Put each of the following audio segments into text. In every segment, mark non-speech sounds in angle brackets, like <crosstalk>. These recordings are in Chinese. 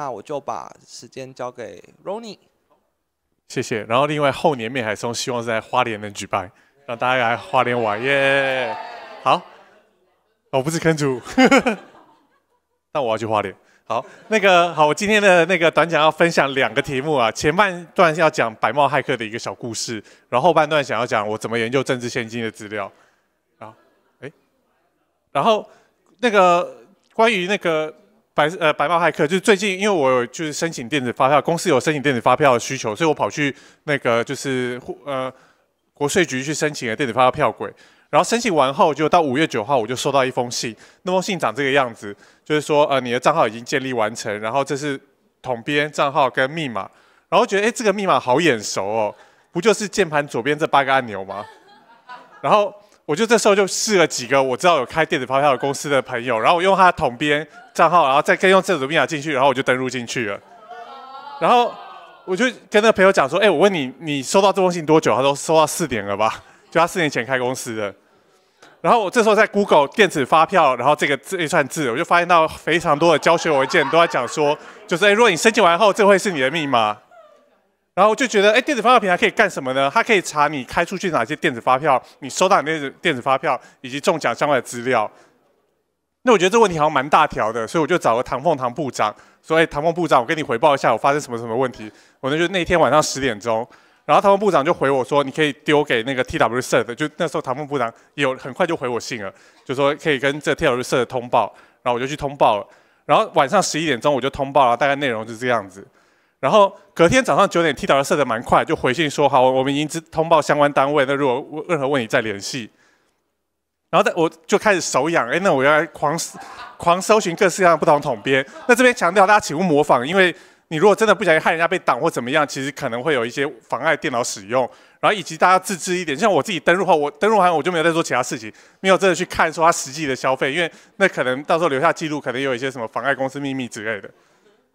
那我就把时间交给 Ronny，谢谢。然后另外后年面海松希望在花莲能举办，让大家来花莲玩耶。好，我不是坑主，<laughs> 但我要去花莲。好，那个好，我今天的那个短讲要分享两个题目啊，前半段要讲白帽骇客的一个小故事，然后后半段想要讲我怎么研究政治现金的资料啊。哎，然后那个关于那个。白呃白帽骇客就是最近，因为我就是申请电子发票，公司有申请电子发票的需求，所以我跑去那个就是呃国税局去申请了电子发票轨，然后申请完后就到五月九号，我就收到一封信，那封信长这个样子，就是说呃你的账号已经建立完成，然后这是统编账号跟密码，然后觉得哎这个密码好眼熟哦，不就是键盘左边这八个按钮吗？然后。我就这时候就试了几个我知道有开电子发票的公司的朋友，然后我用他的统编账号，然后再跟用这组密码进去，然后我就登录进去了。然后我就跟那个朋友讲说：“哎，我问你，你收到这封信多久？”他说：“收到四点了吧？”就他四年前开公司的。然后我这时候在 Google 电子发票，然后这个这一串字，我就发现到非常多的教学文件都在讲说，就是哎，如果你申请完后，这会是你的密码。然后我就觉得，哎，电子发票平台可以干什么呢？它可以查你开出去哪些电子发票，你收到哪些电子发票，以及中奖相关的资料。那我觉得这问题好像蛮大条的，所以我就找了唐凤堂部长，说：“哎，唐凤部长，我跟你回报一下，我发生什么什么问题。”我呢就那天晚上十点钟，然后唐凤部长就回我说：“你可以丢给那个 TW 社的。”就那时候唐凤部长有很快就回我信了，就说可以跟这 TW 社的通报。然后我就去通报了。然后晚上十一点钟我就通报了，大概内容是这样子。然后隔天早上九点，T 导也的蛮快，就回信说好，我们已经通报相关单位。那如果任何问题再联系。然后，在我就开始手痒，哎，那我要狂 <laughs> 狂搜寻各式各样的不同统编。那这边强调，大家请勿模仿，因为你如果真的不小心害人家被挡或怎么样，其实可能会有一些妨碍电脑使用。然后以及大家自知一点，像我自己登录后，我登录完我就没有在做其他事情，没有真的去看说他实际的消费，因为那可能到时候留下记录，可能有一些什么妨碍公司秘密之类的。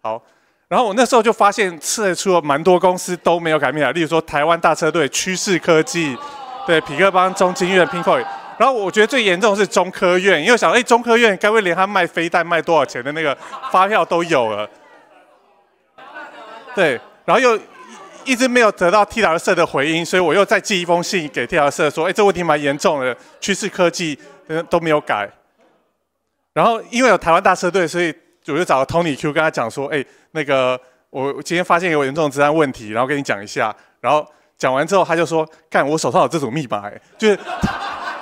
好。然后我那时候就发现，测出了蛮多公司都没有改密码，例如说台湾大车队、趋势科技，对，匹克邦、中金、院、p i n k o i 然后我觉得最严重的是中科院，因为想，哎，中科院该会连他卖飞弹卖多少钱的那个发票都有了，对。然后又一直没有得到 T 社的回音，所以我又再寄一封信给 T 社说，哎，这问题蛮严重的，趋势科技都没有改。然后因为有台湾大车队，所以。我就找 Tony Q 跟他讲说：“哎，那个我今天发现有严重治安问题，然后跟你讲一下。”然后讲完之后，他就说：“看我手上有这种密码，哎，就是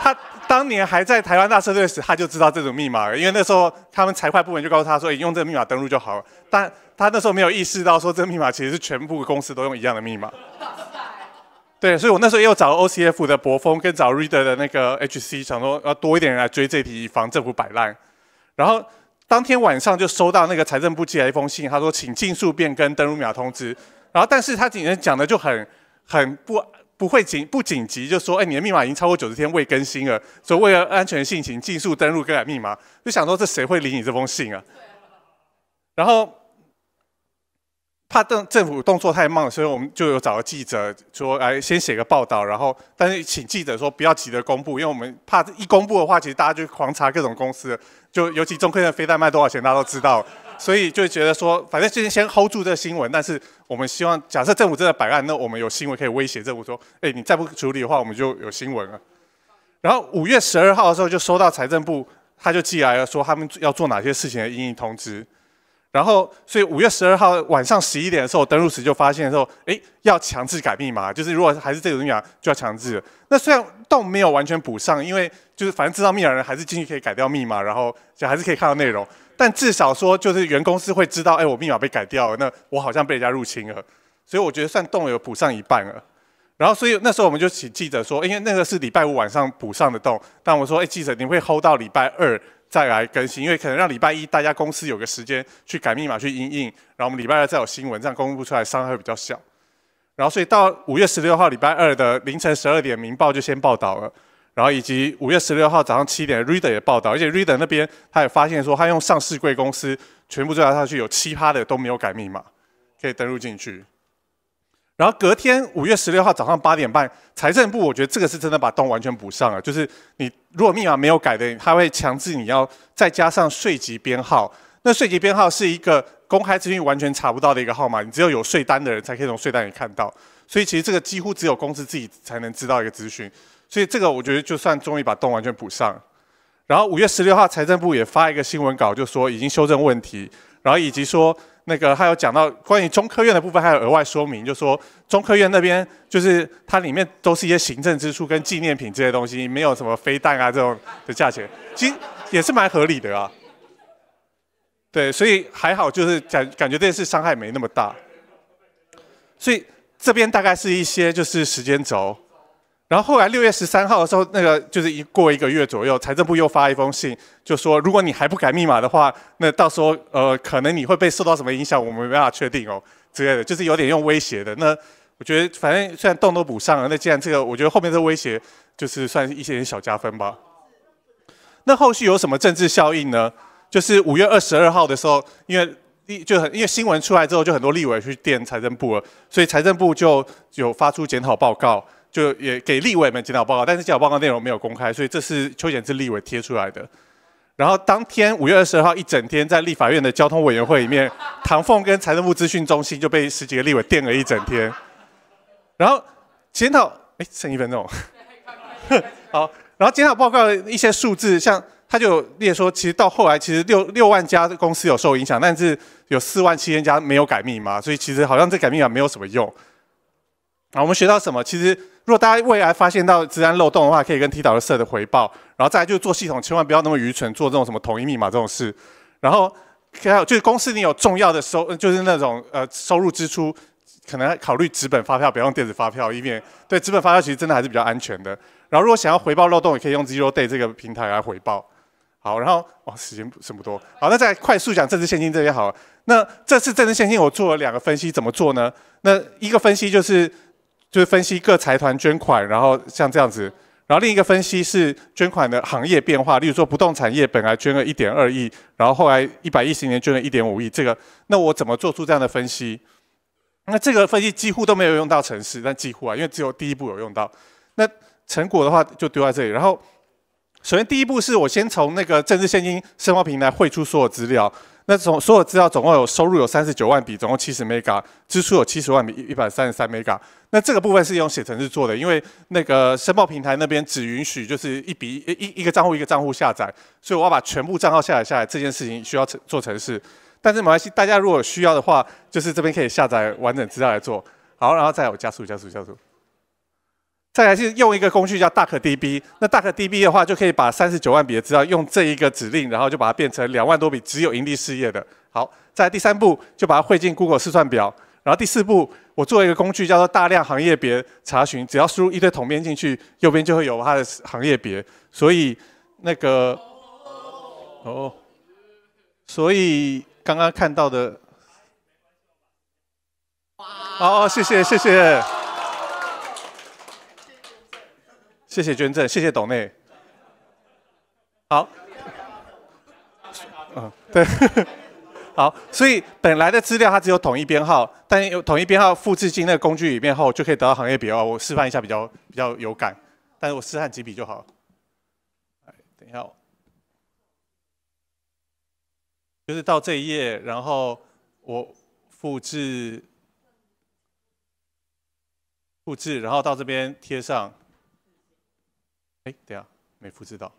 他当年还在台湾大社队时，他就知道这种密码，因为那时候他们财会部门就告诉他说：‘哎，用这个密码登录就好了。’但他那时候没有意识到说，这个密码其实是全部公司都用一样的密码。对，所以我那时候又找 O C F 的博峰跟找 r e e r 的那个 H C，想说要多一点人来追这批防政府摆烂，然后。”当天晚上就收到那个财政部寄来一封信，他说：“请尽速变更登录秒通知。”然后，但是他今天讲的就很、很不、不会紧、不紧急，就说：“哎，你的密码已经超过九十天未更新了，所以为了安全性，请尽速登录更改密码。”就想说，这谁会理你这封信啊？然后怕政政府动作太慢，所以我们就有找到记者说：“哎，先写个报道。”然后，但是请记者说不要急着公布，因为我们怕一公布的话，其实大家就狂查各种公司。就尤其中科院飞弹卖多少钱，大家都知道，所以就觉得说，反正最近先 hold 住这个新闻。但是我们希望，假设政府真的摆烂，那我们有新闻可以威胁政府说：，哎，你再不处理的话，我们就有新闻了。然后五月十二号的时候，就收到财政部，他就寄来了说他们要做哪些事情的应通知。然后，所以五月十二号晚上十一点的时候，登录时就发现的时候，哎，要强制改密码，就是如果还是这种密码，就要强制。那虽然到没有完全补上，因为。就是反正知道密码的人还是进去可以改掉密码，然后就还是可以看到内容。但至少说，就是原公司会知道，哎，我密码被改掉了，那我好像被人家入侵了。所以我觉得算洞有补上一半了。然后所以那时候我们就请记者说，因为那个是礼拜五晚上补上的洞。但我说，哎，记者你会 hold 到礼拜二再来更新，因为可能让礼拜一大家公司有个时间去改密码去印印，然后我们礼拜二再有新闻，这样公布出来伤害会比较小。然后所以到五月十六号礼拜二的凌晨十二点，民报就先报道了。然后以及五月十六号早上七点，Reader 也报道，而且 Reader 那边他也发现说，他用上市贵公司全部追查下去，有七葩的都没有改密码，可以登录进去。然后隔天五月十六号早上八点半，财政部我觉得这个是真的把洞完全补上了，就是你如果密码没有改的，他会强制你要再加上税籍编号。那税籍编号是一个公开资讯完全查不到的一个号码，你只有有税单的人才可以从税单里看到，所以其实这个几乎只有公司自己才能知道一个资讯。所以这个我觉得就算终于把洞完全补上，然后五月十六号财政部也发一个新闻稿，就说已经修正问题，然后以及说那个还有讲到关于中科院的部分，还有额外说明，就说中科院那边就是它里面都是一些行政支出跟纪念品这些东西，没有什么飞弹啊这种的价钱，其实也是蛮合理的啊。对，所以还好，就是感感觉这件事伤害没那么大。所以这边大概是一些就是时间轴。然后后来六月十三号的时候，那个就是一过一个月左右，财政部又发一封信，就说如果你还不改密码的话，那到时候呃可能你会被受到什么影响，我们没办法确定哦，之类的，就是有点用威胁的。那我觉得反正虽然洞都补上了，那既然这个我觉得后面这威胁就是算一些小加分吧。那后续有什么政治效应呢？就是五月二十二号的时候，因为就很因为新闻出来之后，就很多立委去电财政部了，所以财政部就有发出检讨报告。就也给立委们检讨报告，但是检讨报告内容没有公开，所以这是邱显志立委贴出来的。然后当天五月二十二号一整天在立法院的交通委员会里面，唐凤跟财政部资讯中心就被十几个立委电了一整天。然后检讨，哎，剩一分钟，好，然后检讨报告的一些数字，像他就列说，其实到后来其实六六万家公司有受影响，但是有四万七千家没有改密码，所以其实好像这改密码没有什么用。啊，我们学到什么？其实，如果大家未来发现到治安漏洞的话，可以跟 T 导的社的回报。然后再来就是做系统，千万不要那么愚蠢，做这种什么统一密码这种事。然后还有就是公司你有重要的收，就是那种呃收入支出，可能考虑纸本发票，不要用电子发票，以免对纸本发票其实真的还是比较安全的。然后如果想要回报漏洞，也可以用 Zero Day 这个平台来回报。好，然后哇，时间剩不多。好，那再快速讲政治现金这边。好，了。那这次政治现金我做了两个分析，怎么做呢？那一个分析就是。就是分析各财团捐款，然后像这样子，然后另一个分析是捐款的行业变化，例如说不动产业本来捐了一点二亿，然后后来一百一十年捐了一点五亿，这个那我怎么做出这样的分析？那这个分析几乎都没有用到城市，但几乎啊，因为只有第一步有用到。那成果的话就丢在这里，然后。首先，第一步是我先从那个政治现金申报平台汇出所有资料。那从所有资料总共有收入有三十九万笔，总共七十 mega，支出有七十万笔，一一百三十三 mega。那这个部分是用写程式做的，因为那个申报平台那边只允许就是一笔一一个账户一个账户下载，所以我要把全部账号下载下来。这件事情需要做程式。但是没关系，大家如果需要的话，就是这边可以下载完整资料来做。好，然后再有加速，加速，加速。再来是用一个工具叫大可 DB，那大可 DB 的话，就可以把三十九万笔资料用这一个指令，然后就把它变成两万多笔只有盈利事业的。好，在第三步就把它汇进 Google 试算表，然后第四步我做一个工具叫做大量行业别查询，只要输入一堆统编进去，右边就会有它的行业别。所以那个哦，所以刚刚看到的，哦，谢谢，谢谢。谢谢捐赠，谢谢董内。好，嗯，对，<laughs> 好。所以本来的资料它只有统一编号，但有统一编号复制进那个工具里面后，就可以得到行业比较。我示范一下比较比较有感，但是我示范几笔就好。等一下，就是到这一页，然后我复制、复制，然后到这边贴上。哎，等下没复制到，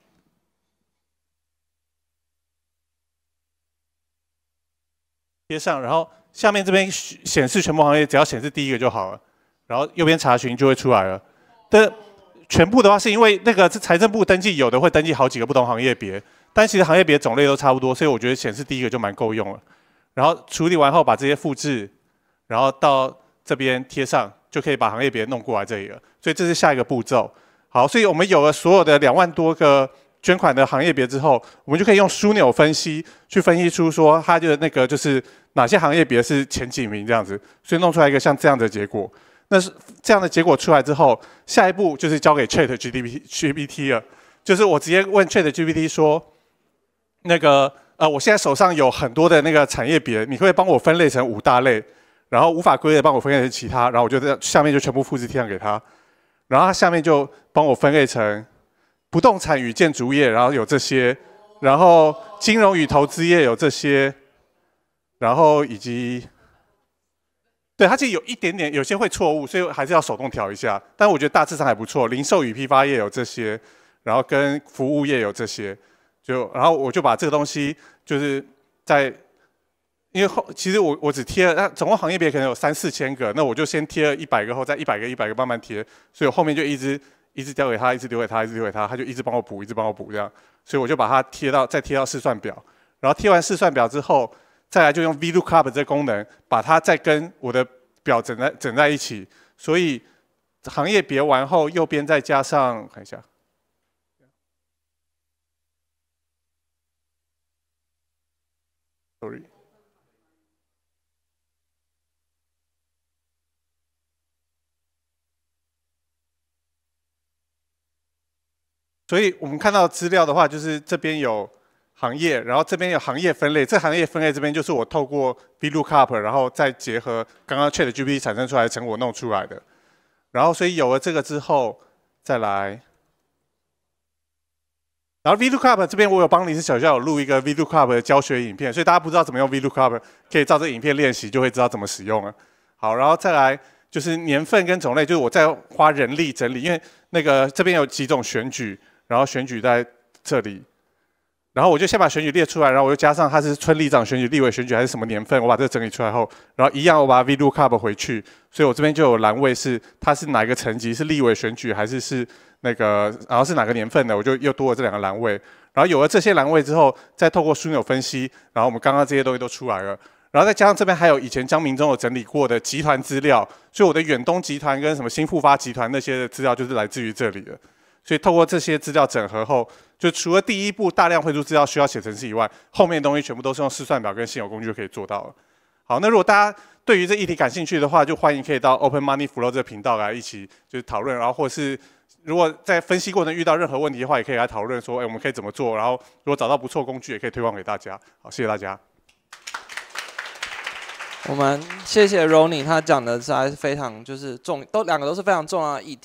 贴上，然后下面这边显示全部行业，只要显示第一个就好了。然后右边查询就会出来了。的全部的话，是因为那个是财政部登记，有的会登记好几个不同行业别，但其实行业别种类都差不多，所以我觉得显示第一个就蛮够用了。然后处理完后，把这些复制，然后到这边贴上，就可以把行业别弄过来这一个。所以这是下一个步骤。好，所以我们有了所有的两万多个捐款的行业别之后，我们就可以用枢纽分析去分析出说它的那个就是哪些行业别是前几名这样子，所以弄出来一个像这样的结果。那是这样的结果出来之后，下一步就是交给 Chat GPT GPT 了，就是我直接问 Chat GPT 说，那个呃，我现在手上有很多的那个产业别，你会帮我分类成五大类，然后无法归类帮我分类成其他，然后我就在下面就全部复制贴上给他。然后他下面就帮我分类成不动产与建筑业，然后有这些，然后金融与投资业有这些，然后以及对它其实有一点点有些会错误，所以还是要手动调一下。但我觉得大致上还不错。零售与批发业有这些，然后跟服务业有这些，就然后我就把这个东西就是在。因为后其实我我只贴了，那总共行业别可能有三四千个，那我就先贴了一百个，后再一百个一百个慢慢贴，所以后面就一直一直丢给他，一直丢给他，一直丢给他，他就一直帮我补，一直帮我补这样，所以我就把它贴到再贴到试算表，然后贴完试算表之后，再来就用 VLOOKUP 这功能把它再跟我的表整在整在一起，所以行业别完后，右边再加上看一下，sorry。所以我们看到资料的话，就是这边有行业，然后这边有行业分类。这行业分类这边就是我透过 Vlookup，然后再结合刚刚 ChatGPT 产生出来的成果弄出来的。然后，所以有了这个之后，再来，然后 Vlookup 这边我有帮你是小教有录一个 Vlookup 的教学影片，所以大家不知道怎么用 Vlookup，可以照这影片练习，就会知道怎么使用了。好，然后再来就是年份跟种类，就是我在花人力整理，因为那个这边有几种选举。然后选举在这里，然后我就先把选举列出来，然后我又加上他是村里长选举、立委选举还是什么年份，我把这个整理出来后，然后一样我把 vlookup 回去，所以我这边就有栏位是他是哪一个层级，是立委选举还是是那个，然后是哪个年份的，我就又多了这两个栏位。然后有了这些栏位之后，再透过枢纽分析，然后我们刚刚这些东西都出来了。然后再加上这边还有以前江明忠有整理过的集团资料，所以我的远东集团跟什么新复发集团那些的资料就是来自于这里的。所以透过这些资料整合后，就除了第一步大量汇出资料需要写程式以外，后面东西全部都是用试算表跟现有工具就可以做到了。好，那如果大家对于这议题感兴趣的话，就欢迎可以到 Open Money Flow 这个频道来一起就是讨论，然后或是如果在分析过程遇到任何问题的话，也可以来讨论说，哎，我们可以怎么做？然后如果找到不错工具，也可以推广给大家。好，谢谢大家。我们谢谢 Ronny，他讲的是还是非常就是重，都两个都是非常重要的议题。